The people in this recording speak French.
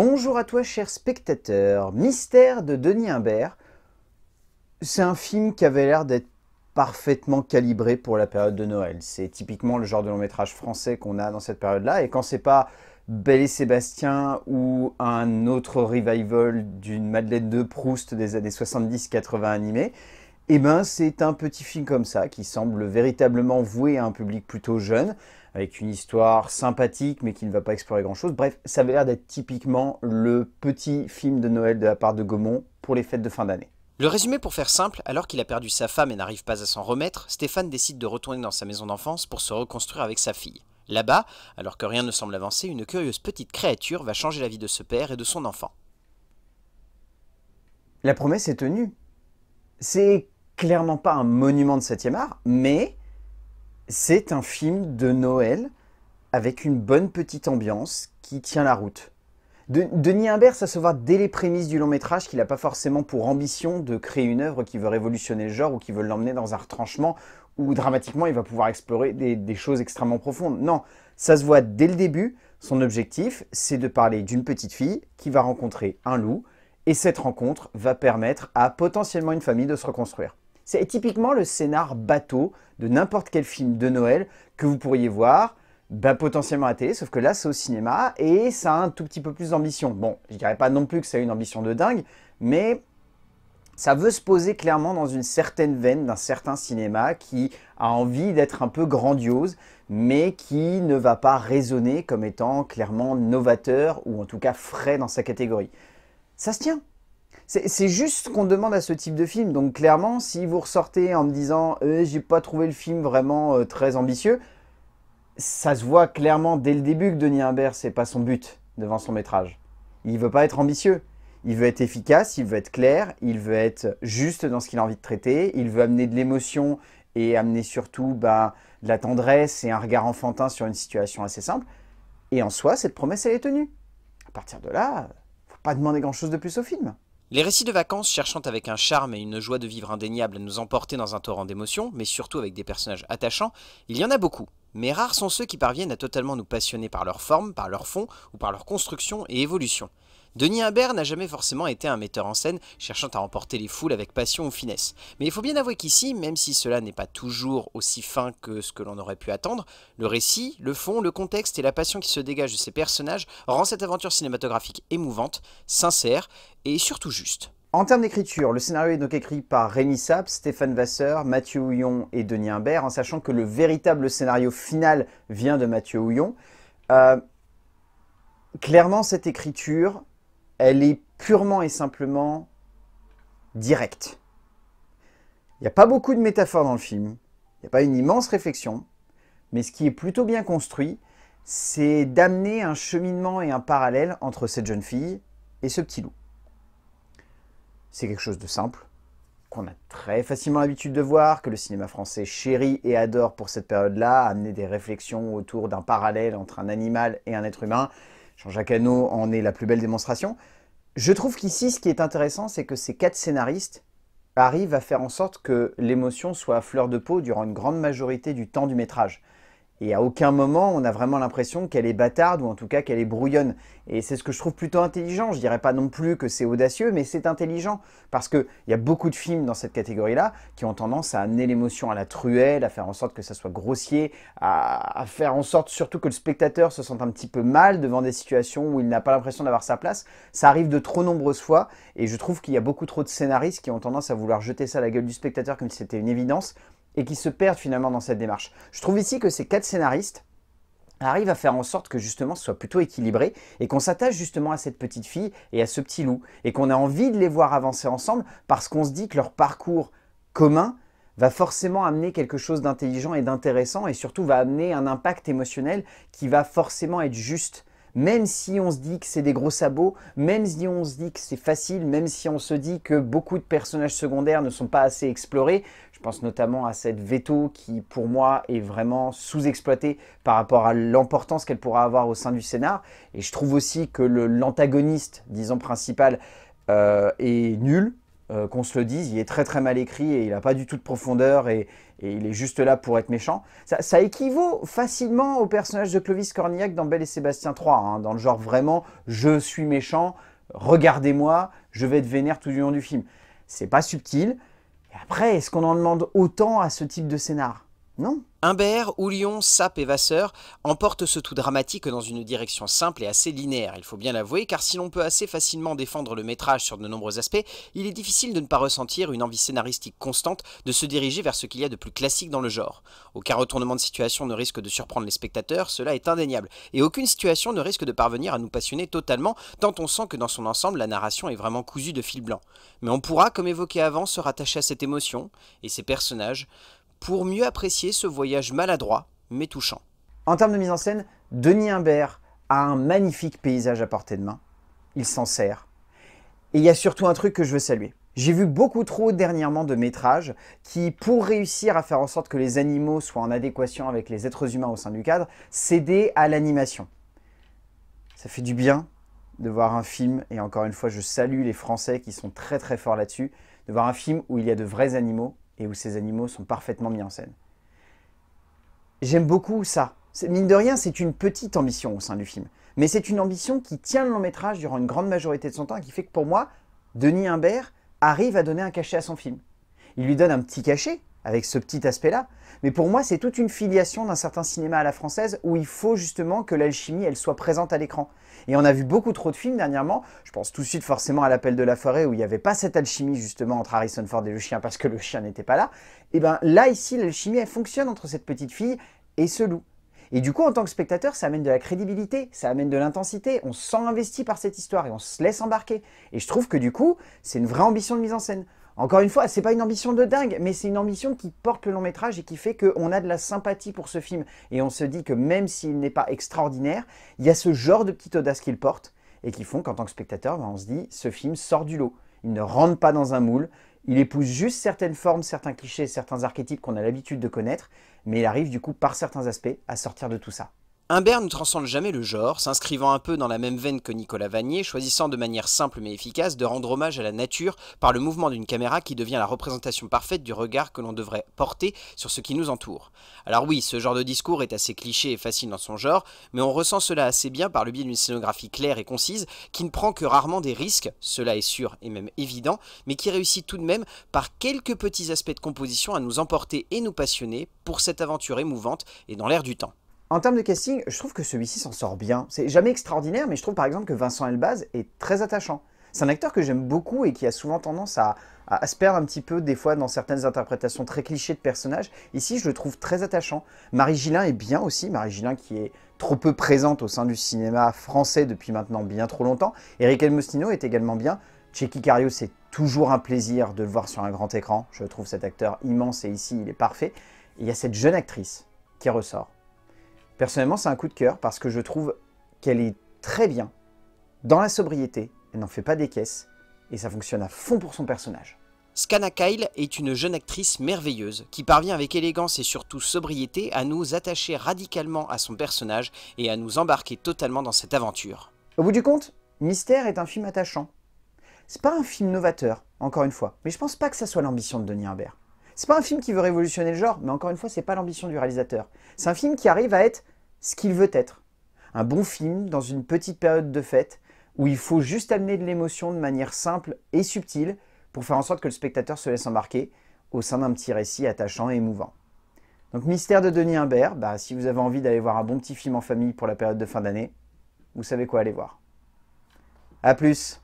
Bonjour à toi, cher spectateur. Mystère de Denis Imbert. C'est un film qui avait l'air d'être parfaitement calibré pour la période de Noël. C'est typiquement le genre de long métrage français qu'on a dans cette période-là. Et quand c'est pas Belle et Sébastien ou un autre revival d'une Madeleine de Proust des années 70-80 animée, eh bien, c'est un petit film comme ça qui semble véritablement voué à un public plutôt jeune, avec une histoire sympathique mais qui ne va pas explorer grand-chose. Bref, ça avait l'air d'être typiquement le petit film de Noël de la part de Gaumont pour les fêtes de fin d'année. Le résumé pour faire simple, alors qu'il a perdu sa femme et n'arrive pas à s'en remettre, Stéphane décide de retourner dans sa maison d'enfance pour se reconstruire avec sa fille. Là-bas, alors que rien ne semble avancer, une curieuse petite créature va changer la vie de ce père et de son enfant. La promesse est tenue. C'est clairement pas un monument de 7e art, mais c'est un film de Noël avec une bonne petite ambiance qui tient la route. Denis Imbert, ça se voit dès les prémices du long métrage qu'il n'a pas forcément pour ambition de créer une œuvre qui veut révolutionner le genre ou qui veut l'emmener dans un retranchement où dramatiquement il va pouvoir explorer des choses extrêmement profondes. Non, ça se voit dès le début. Son objectif, c'est de parler d'une petite fille qui va rencontrer un loup et cette rencontre va permettre à potentiellement une famille de se reconstruire. C'est typiquement le scénar bateau de n'importe quel film de Noël que vous pourriez voir, bah, potentiellement à télé, sauf que là c'est au cinéma et ça a un tout petit peu plus d'ambition. Bon, je dirais pas non plus que ça a une ambition de dingue, mais ça veut se poser clairement dans une certaine veine d'un certain cinéma qui a envie d'être un peu grandiose, mais qui ne va pas résonner comme étant clairement novateur ou en tout cas frais dans sa catégorie. Ça se tient, c'est juste qu'on demande à ce type de film. Donc clairement, si vous ressortez en me disant Je euh, j'ai pas trouvé le film vraiment euh, très ambitieux », ça se voit clairement dès le début que Denis Imbert, c'est pas son but devant son métrage. Il veut pas être ambitieux. Il veut être efficace, il veut être clair, il veut être juste dans ce qu'il a envie de traiter, il veut amener de l'émotion et amener surtout bah, de la tendresse et un regard enfantin sur une situation assez simple. Et en soi, cette promesse, elle est tenue. À partir de là, faut pas demander grand-chose de plus au film. Les récits de vacances cherchant avec un charme et une joie de vivre indéniable à nous emporter dans un torrent d'émotions, mais surtout avec des personnages attachants, il y en a beaucoup. Mais rares sont ceux qui parviennent à totalement nous passionner par leur forme, par leur fond ou par leur construction et évolution. Denis Imbert n'a jamais forcément été un metteur en scène cherchant à emporter les foules avec passion ou finesse. Mais il faut bien avouer qu'ici, même si cela n'est pas toujours aussi fin que ce que l'on aurait pu attendre, le récit, le fond, le contexte et la passion qui se dégage de ces personnages rend cette aventure cinématographique émouvante, sincère et surtout juste. En termes d'écriture, le scénario est donc écrit par Rémi Sapp, Stéphane Vasseur, Mathieu Houillon et Denis Imbert, en sachant que le véritable scénario final vient de Mathieu Houillon. Euh, clairement, cette écriture, elle est purement et simplement directe. Il n'y a pas beaucoup de métaphores dans le film, il n'y a pas une immense réflexion, mais ce qui est plutôt bien construit, c'est d'amener un cheminement et un parallèle entre cette jeune fille et ce petit loup. C'est quelque chose de simple, qu'on a très facilement l'habitude de voir, que le cinéma français chérit et adore pour cette période-là, amener des réflexions autour d'un parallèle entre un animal et un être humain, Jean-Jacques Hano en est la plus belle démonstration. Je trouve qu'ici, ce qui est intéressant, c'est que ces quatre scénaristes arrivent à faire en sorte que l'émotion soit à fleur de peau durant une grande majorité du temps du métrage. Et à aucun moment, on a vraiment l'impression qu'elle est bâtarde ou en tout cas qu'elle est brouillonne. Et c'est ce que je trouve plutôt intelligent. Je dirais pas non plus que c'est audacieux, mais c'est intelligent. Parce qu'il y a beaucoup de films dans cette catégorie-là qui ont tendance à amener l'émotion à la truelle, à faire en sorte que ça soit grossier, à, à, faire en sorte surtout que le spectateur se sente un petit peu mal devant des situations où il n'a pas l'impression d'avoir sa place. Ça arrive de trop nombreuses fois et je trouve qu'il y a beaucoup trop de scénaristes qui ont tendance à vouloir jeter ça à la gueule du spectateur comme si c'était une évidence et qui se perdent finalement dans cette démarche. Je trouve ici que ces quatre scénaristes arrivent à faire en sorte que justement ce soit plutôt équilibré et qu'on s'attache justement à cette petite fille et à ce petit loup et qu'on a envie de les voir avancer ensemble parce qu'on se dit que leur parcours commun va forcément amener quelque chose d'intelligent et d'intéressant et surtout va amener un impact émotionnel qui va forcément être juste. Même si on se dit que c'est des gros sabots, même si on se dit que c'est facile, même si on se dit que beaucoup de personnages secondaires ne sont pas assez explorés, je pense notamment à cette veto qui, pour moi, est vraiment sous-exploitée par rapport à l'importance qu'elle pourra avoir au sein du scénar. Et je trouve aussi que l'antagoniste, disons principal, euh, est nul. Euh, qu'on se le dise, il est très très mal écrit et il n'a pas du tout de profondeur et, il est juste là pour être méchant. Ça, équivaut facilement au personnage de Clovis Cornillac dans Belle et Sébastien 3, hein, dans le genre vraiment je suis méchant, regardez-moi, je vais être vénère tout du long du film. C'est pas subtil, après, est-ce qu'on en demande autant à ce type de scénar Non. Humbert, Houlion, Sap et Vasseur emportent ce tout dramatique dans une direction simple et assez linéaire, il faut bien l'avouer, car si l'on peut assez facilement défendre le métrage sur de nombreux aspects, il est difficile de ne pas ressentir une envie scénaristique constante de se diriger vers ce qu'il y a de plus classique dans le genre. Aucun retournement de situation ne risque de surprendre les spectateurs, cela est indéniable, et aucune situation ne risque de parvenir à nous passionner totalement, tant on sent que dans son ensemble la narration est vraiment cousue de fil blanc. Mais on pourra, comme évoqué avant, se rattacher à cette émotion, et ses personnages, pour mieux apprécier ce voyage maladroit mais touchant. En termes de mise en scène, Denis Imbert a un magnifique paysage à portée de main. Il s'en sert. Et il y a surtout un truc que je veux saluer. J'ai vu beaucoup trop dernièrement de métrages qui, pour réussir à faire en sorte que les animaux soient en adéquation avec les êtres humains au sein du cadre, cédaient à l'animation. Ça fait du bien de voir un film, et encore une fois je salue les Français qui sont très très forts là-dessus, de voir un film où il y a de vrais animaux et où ces animaux sont parfaitement mis en scène. J'aime beaucoup ça. Mine de rien, c'est une petite ambition au sein du film. Mais c'est une ambition qui tient le long métrage durant une grande majorité de son temps et qui fait que pour moi, Denis Imbert arrive à donner un cachet à son film. Il lui donne un petit cachet, avec ce petit aspect-là. Mais pour moi, c'est toute une filiation d'un certain cinéma à la française où il faut justement que l'alchimie, elle soit présente à l'écran. Et on a vu beaucoup trop de films dernièrement. Je pense tout de suite forcément à l'appel de la forêt où il n'y avait pas cette alchimie justement entre Harrison Ford et le chien parce que le chien n'était pas là. Et eh bien là, ici, l'alchimie, elle fonctionne entre cette petite fille et ce loup. Et du coup, en tant que spectateur, ça amène de la crédibilité, ça amène de l'intensité, on se sent par cette histoire et on se laisse embarquer. Et je trouve que du coup, c'est une vraie ambition de mise en scène. Encore une fois, c'est pas une ambition de dingue, mais c'est une ambition qui porte le long métrage et qui fait qu'on a de la sympathie pour ce film. Et on se dit que même s'il n'est pas extraordinaire, il y a ce genre de petite audace qu'il porte et qui font qu'en tant que spectateur, ben, on se dit ce film sort du lot. Il ne rentre pas dans un moule, il épouse juste certaines formes, certains clichés, certains archétypes qu'on a l'habitude de connaître, mais il arrive du coup par certains aspects à sortir de tout ça. Humbert ne transcende jamais le genre, s'inscrivant un peu dans la même veine que Nicolas Vanier, choisissant de manière simple mais efficace de rendre hommage à la nature par le mouvement d'une caméra qui devient la représentation parfaite du regard que l'on devrait porter sur ce qui nous entoure. Alors oui, ce genre de discours est assez cliché et facile dans son genre, mais on ressent cela assez bien par le biais d'une scénographie claire et concise qui ne prend que rarement des risques, cela est sûr et même évident, mais qui réussit tout de même par quelques petits aspects de composition à nous emporter et nous passionner pour cette aventure émouvante et dans l'air du temps. En termes de casting, je trouve que celui-ci s'en sort bien. C'est jamais extraordinaire, mais je trouve par exemple que Vincent Elbaz est très attachant. C'est un acteur que j'aime beaucoup et qui a souvent tendance à, se perdre un petit peu des fois dans certaines interprétations très clichés de personnages. Ici, je le trouve très attachant. Marie Gillin est bien aussi, Marie Gillin qui est trop peu présente au sein du cinéma français depuis maintenant bien trop longtemps. Eric Elmostino est également bien. Checky Cario, c'est toujours un plaisir de le voir sur un grand écran. Je trouve cet acteur immense et ici, il est parfait. il y a cette jeune actrice qui ressort Personnellement, c'est un coup de cœur parce que je trouve qu'elle est très bien dans la sobriété, elle n'en fait pas des caisses, et ça fonctionne à fond pour son personnage. Skana Kyle est une jeune actrice merveilleuse qui parvient avec élégance et surtout sobriété à nous attacher radicalement à son personnage et à nous embarquer totalement dans cette aventure. Au bout du compte, Mystère est un film attachant. C'est pas un film novateur, encore une fois, mais je pense pas que ça soit l'ambition de Denis Humbert. C'est pas un film qui veut révolutionner le genre, mais encore une fois, ce n'est pas l'ambition du réalisateur. C'est un film qui arrive à être ce qu'il veut être. Un bon film dans une petite période de fête où il faut juste amener de l'émotion de manière simple et subtile pour faire en sorte que le spectateur se laisse embarquer au sein d'un petit récit attachant et émouvant. Donc Mystère de Denis Imbert, bah, si vous avez envie d'aller voir un bon petit film en famille pour la période de fin d'année, vous savez quoi aller voir. A plus